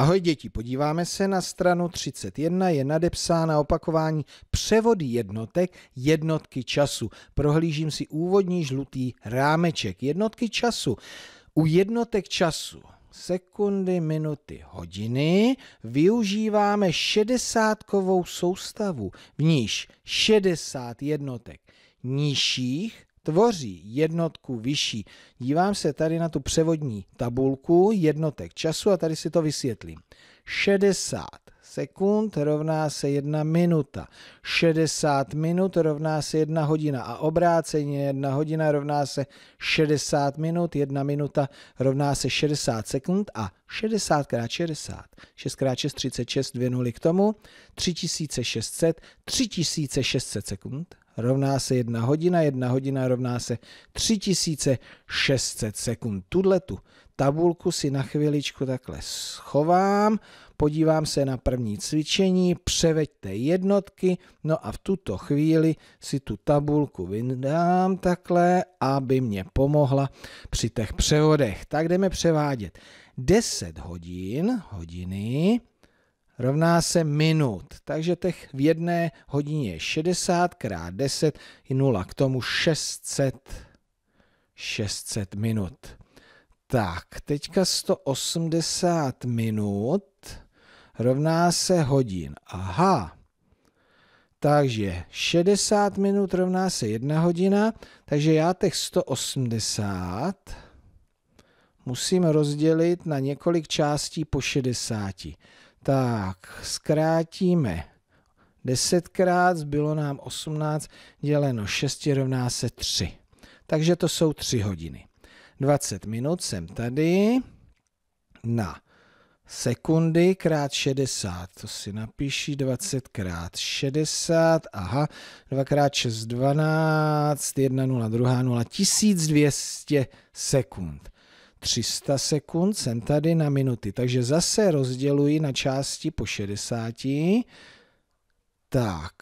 Ahoj děti, podíváme se na stranu 31, je nadepsána opakování převody jednotek, jednotky času. Prohlížím si úvodní žlutý rámeček, jednotky času. U jednotek času sekundy, minuty, hodiny využíváme šedesátkovou soustavu, v níž 60 jednotek nižších tvoří jednotku vyšší. Dívám se tady na tu převodní tabulku jednotek času a tady si to vysvětlím. 60 sekund rovná se 1 minuta. 60 minut rovná se 1 hodina a obráceně 1 hodina rovná se 60 minut, 1 minuta rovná se 60 sekund a 60 x 60. 6 x 6 36, 2 nuly k tomu, 3600, 3600 sekund rovná se jedna hodina, jedna hodina rovná se 3600 sekund. Tuhle tu tabulku si na chviličku takhle schovám, podívám se na první cvičení, převeďte jednotky, no a v tuto chvíli si tu tabulku vydám takhle, aby mě pomohla při těch převodech. Tak jdeme převádět. 10 hodin, hodiny, rovná se minut. Takže těch v jedné hodině je 60 x 10 je 0, k tomu 600, 600 minut. Tak, teďka 180 minut rovná se hodin. Aha, takže 60 minut rovná se 1 hodina, takže já těch 180 musím rozdělit na několik částí po 60. Tak, zkrátíme desetkrát, zbylo nám 18 děleno 6 rovná se 3. Takže to jsou 3 hodiny. 20 minut jsem tady na sekundy krát 60. To si napíši 20 krát 60. Aha, 2 krát 6, 12, 1, 0, 2, 0, 1200 sekund. 300 sekund jsem tady na minuty. Takže zase rozděluji na části po 60. Tak,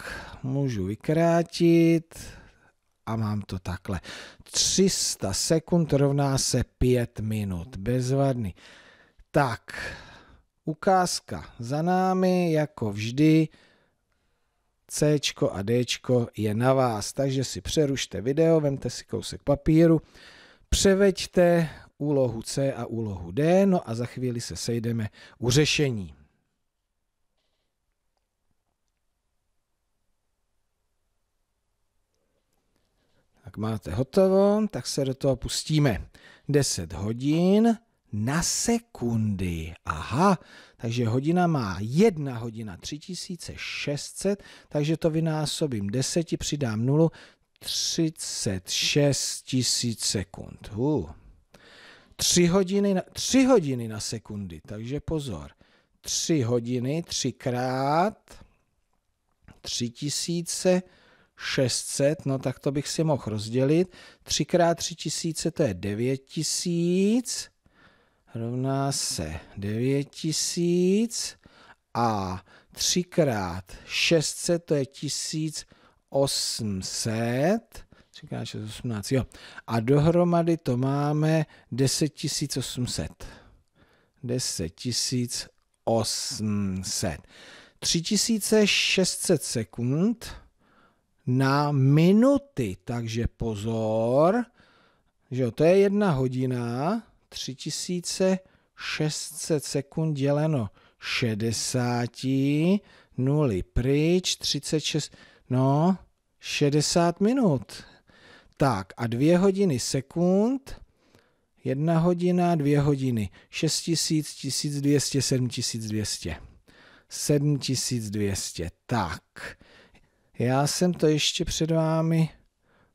můžu vykrátit a mám to takhle. 300 sekund rovná se 5 minut. Bezvadný. Tak, ukázka za námi, jako vždy. C a D je na vás, takže si přerušte video, vemte si kousek papíru, převeďte, úlohu C a úlohu D, no a za chvíli se sejdeme u řešení. Tak máte hotovo, tak se do toho pustíme. 10 hodin na sekundy. Aha, takže hodina má 1 hodina 3600, takže to vynásobím 10, přidám 0, 36 000 sekund. Uh. 3 hodiny, na, 3 hodiny na sekundy, takže pozor. 3 hodiny, 3 krát, 3600, no tak to bych si mohl rozdělit. 3 krát 3000 to je 9000, rovná se 9000 a 3 krát 600 to je 1800 Říká 618, jo. A dohromady to máme 10 800. 10 800. 3600 sekund na minuty, takže pozor, že jo, to je jedna hodina, 3600 sekund děleno 60, nuly pryč, 36, no, 60 minut. Tak a dvě hodiny sekund, jedna hodina, dvě hodiny, 6000, 1200, 7200. 7200, tak. Já jsem to ještě před vámi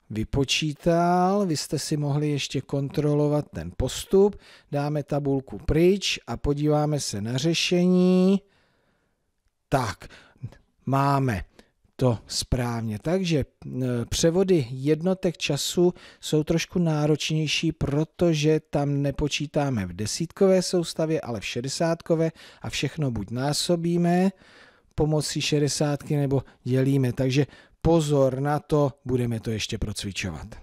vypočítal, vy jste si mohli ještě kontrolovat ten postup, dáme tabulku pryč a podíváme se na řešení. Tak, máme to správně. Takže e, převody jednotek času jsou trošku náročnější, protože tam nepočítáme v desítkové soustavě, ale v šedesátkové a všechno buď násobíme pomocí šedesátky nebo dělíme. Takže pozor na to, budeme to ještě procvičovat.